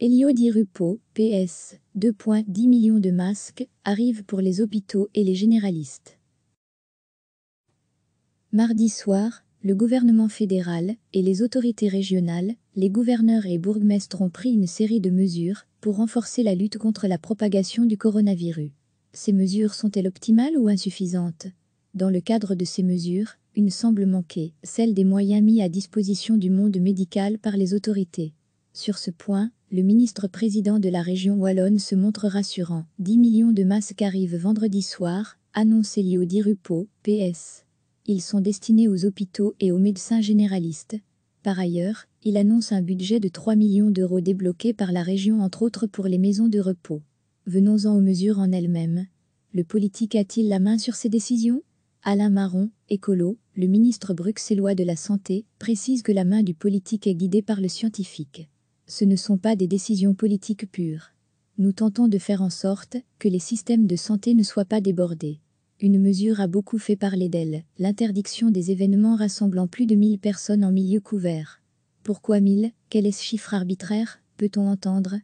Elio Rupo, PS, 2,10 millions de masques arrivent pour les hôpitaux et les généralistes. Mardi soir, le gouvernement fédéral et les autorités régionales, les gouverneurs et bourgmestres ont pris une série de mesures pour renforcer la lutte contre la propagation du coronavirus. Ces mesures sont-elles optimales ou insuffisantes Dans le cadre de ces mesures, une semble manquer, celle des moyens mis à disposition du monde médical par les autorités. Sur ce point, le ministre-président de la région Wallonne se montre rassurant. 10 millions de masques arrivent vendredi soir, annonce Elio PS. Ils sont destinés aux hôpitaux et aux médecins généralistes. Par ailleurs, il annonce un budget de 3 millions d'euros débloqué par la région entre autres pour les maisons de repos. Venons-en aux mesures en elles-mêmes. Le politique a-t-il la main sur ces décisions Alain Marron, écolo, le ministre bruxellois de la Santé, précise que la main du politique est guidée par le scientifique. Ce ne sont pas des décisions politiques pures. Nous tentons de faire en sorte que les systèmes de santé ne soient pas débordés. Une mesure a beaucoup fait parler d'elle, l'interdiction des événements rassemblant plus de 1000 personnes en milieu couvert. Pourquoi 1000 Quel est ce chiffre arbitraire Peut-on entendre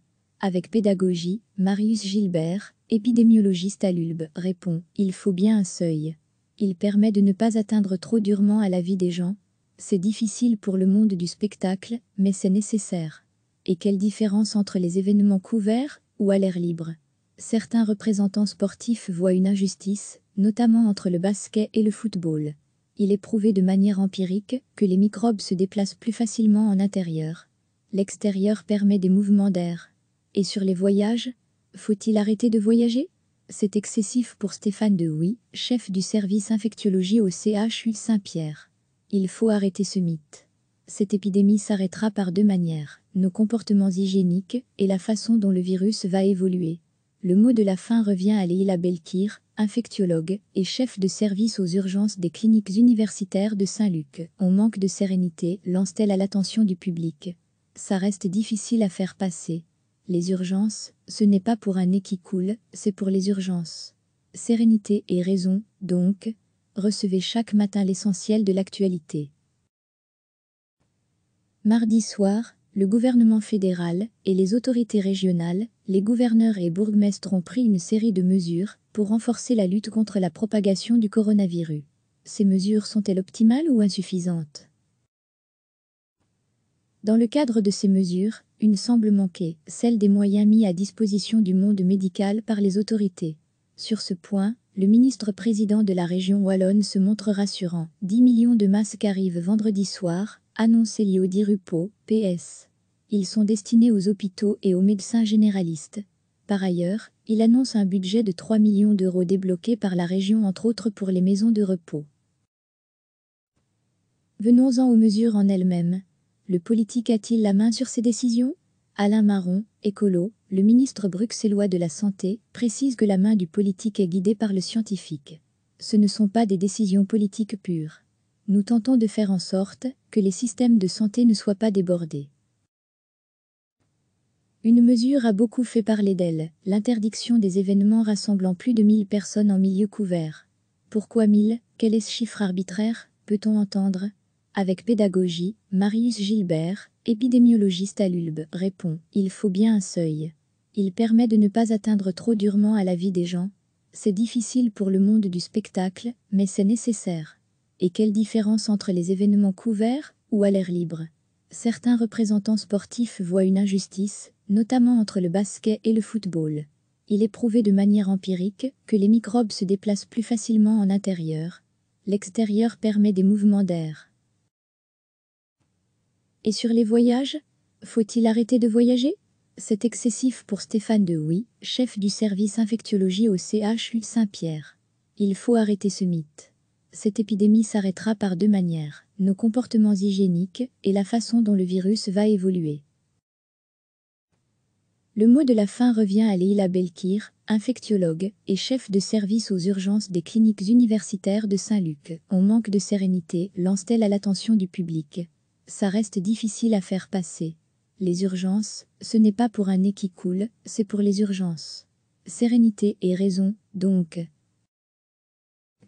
Avec pédagogie, Marius Gilbert, épidémiologiste à l'ULB, répond Il faut bien un seuil. Il permet de ne pas atteindre trop durement à la vie des gens. C'est difficile pour le monde du spectacle, mais c'est nécessaire et quelle différence entre les événements couverts ou à l'air libre. Certains représentants sportifs voient une injustice, notamment entre le basket et le football. Il est prouvé de manière empirique que les microbes se déplacent plus facilement en intérieur. L'extérieur permet des mouvements d'air. Et sur les voyages, faut-il arrêter de voyager C'est excessif pour Stéphane Dehouy, chef du service infectiologie au CHU Saint-Pierre. Il faut arrêter ce mythe cette épidémie s'arrêtera par deux manières, nos comportements hygiéniques et la façon dont le virus va évoluer. Le mot de la fin revient à Leila Belkir, infectiologue et chef de service aux urgences des cliniques universitaires de Saint-Luc. On manque de sérénité, lance-t-elle à l'attention du public. Ça reste difficile à faire passer. Les urgences, ce n'est pas pour un nez qui coule, c'est pour les urgences. Sérénité et raison, donc, recevez chaque matin l'essentiel de l'actualité. Mardi soir, le gouvernement fédéral et les autorités régionales, les gouverneurs et bourgmestres ont pris une série de mesures pour renforcer la lutte contre la propagation du coronavirus. Ces mesures sont-elles optimales ou insuffisantes Dans le cadre de ces mesures, une semble manquer, celle des moyens mis à disposition du monde médical par les autorités. Sur ce point, le ministre-président de la région Wallonne se montre rassurant. 10 millions de masques arrivent vendredi soir, Annoncé le PS. Ils sont destinés aux hôpitaux et aux médecins généralistes. Par ailleurs, il annonce un budget de 3 millions d'euros débloqué par la région entre autres pour les maisons de repos. Venons-en aux mesures en elles-mêmes. Le politique a-t-il la main sur ces décisions Alain Marron, écolo, le ministre bruxellois de la Santé, précise que la main du politique est guidée par le scientifique. Ce ne sont pas des décisions politiques pures nous tentons de faire en sorte que les systèmes de santé ne soient pas débordés. Une mesure a beaucoup fait parler d'elle, l'interdiction des événements rassemblant plus de 1000 personnes en milieu couvert. Pourquoi 1000 Quel est ce chiffre arbitraire Peut-on entendre Avec pédagogie, Marius Gilbert, épidémiologiste à l'ULB, répond Il faut bien un seuil. Il permet de ne pas atteindre trop durement à la vie des gens. C'est difficile pour le monde du spectacle, mais c'est nécessaire. Et quelle différence entre les événements couverts ou à l'air libre Certains représentants sportifs voient une injustice, notamment entre le basket et le football. Il est prouvé de manière empirique que les microbes se déplacent plus facilement en intérieur. L'extérieur permet des mouvements d'air. Et sur les voyages Faut-il arrêter de voyager C'est excessif pour Stéphane Dehuy, chef du service infectiologie au CHU Saint-Pierre. Il faut arrêter ce mythe cette épidémie s'arrêtera par deux manières, nos comportements hygiéniques et la façon dont le virus va évoluer. Le mot de la fin revient à Leila Belkir, infectiologue et chef de service aux urgences des cliniques universitaires de Saint-Luc. On manque de sérénité, lance-t-elle à l'attention du public. Ça reste difficile à faire passer. Les urgences, ce n'est pas pour un nez qui coule, c'est pour les urgences. Sérénité et raison, donc